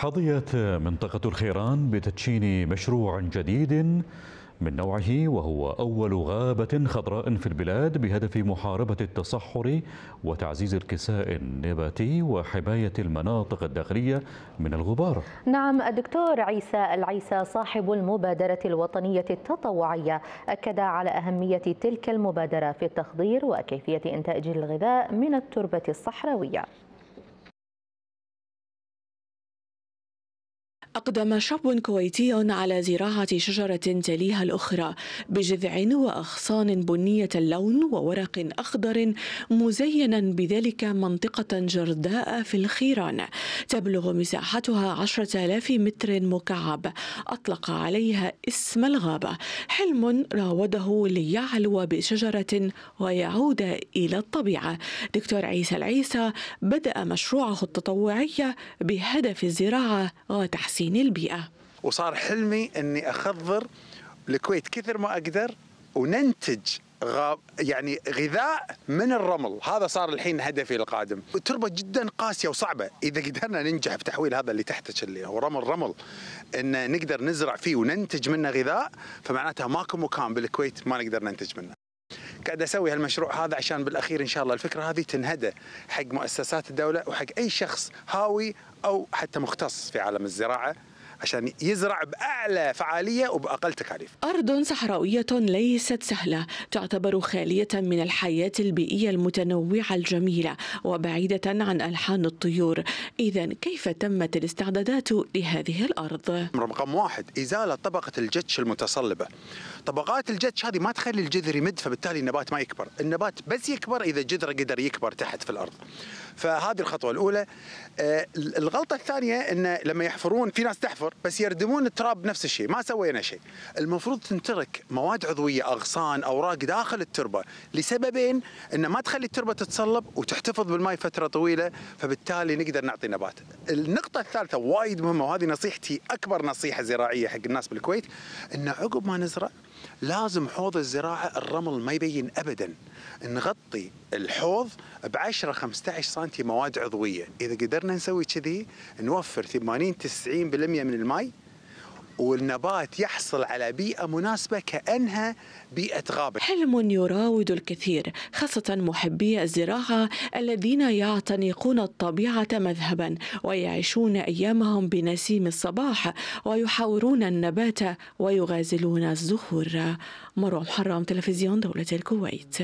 حظيت منطقة الخيران بتدشين مشروع جديد من نوعه وهو أول غابة خضراء في البلاد بهدف محاربة التصحر وتعزيز الكساء النباتي وحماية المناطق الداخلية من الغبار نعم الدكتور عيسى العيسى صاحب المبادرة الوطنية التطوعية أكد على أهمية تلك المبادرة في التخضير وكيفية إنتاج الغذاء من التربة الصحراوية أقدم شاب كويتي على زراعة شجرة تليها الأخرى بجذع وأغصان بنية اللون وورق أخضر مزينا بذلك منطقة جرداء في الخيران تبلغ مساحتها عشرة آلاف متر مكعب أطلق عليها اسم الغابة حلم راوده ليعلو بشجرة ويعود إلى الطبيعة دكتور عيسى العيسى بدأ مشروعه التطوعي بهدف الزراعة وتحسين وبين البيئة وصار حلمي أني أخضر الكويت كثر ما أقدر وننتج غاب يعني غذاء من الرمل هذا صار الحين هدفي القادم التربة جدا قاسية وصعبة إذا قدرنا ننجح في تحويل هذا اللي تحتك اللي هو رمل رمل إن نقدر نزرع فيه وننتج منه غذاء فمعناتها ماكو مكان بالكويت ما نقدر ننتج منه قاعد اسوي هالمشروع هذا عشان بالاخير ان شاء الله الفكره هذه تنهدى حق مؤسسات الدوله وحق اي شخص هاوي او حتى مختص في عالم الزراعه عشان يزرع باعلى فعاليه وباقل تكاليف. ارض صحراويه ليست سهله، تعتبر خاليه من الحياه البيئيه المتنوعه الجميله وبعيده عن الحان الطيور، اذا كيف تمت الاستعدادات لهذه الارض؟ رقم واحد ازاله طبقه الجتش المتصلبه. طبقات الجتش هذه ما تخلي الجذر يمد فبالتالي النبات ما يكبر، النبات بس يكبر اذا جذره قدر يكبر تحت في الارض. فهذه الخطوه الاولى. آه، الغلطه الثانيه انه لما يحفرون في ناس تحفر اشهر بس يردمون التراب نفس الشيء ما سوينا شيء المفروض تنترك مواد عضويه اغصان اوراق داخل التربه لسببين ان ما تخلي التربه تتصلب وتحتفظ بالماء فتره طويله فبالتالي نقدر نعطي نبات النقطه الثالثه وايد مهمه وهذه نصيحتي اكبر نصيحه زراعيه حق الناس بالكويت ان عقب ما نزرع لازم حوض الزراعه الرمل ما يبين ابدا نغطي الحوض ب 10 15 سم مواد عضويه اذا قدرنا نسوي كذي نوفر 80 90% من الماء والنبات يحصل على بيئة مناسبة كأنها بيئة غابة حلم يراود الكثير خاصة محبي الزراعة الذين يعتنقون الطبيعة مذهبا ويعيشون أيامهم بنسيم الصباح ويحاورون النبات ويغازلون الزهور مروان حرام تلفزيون دولة الكويت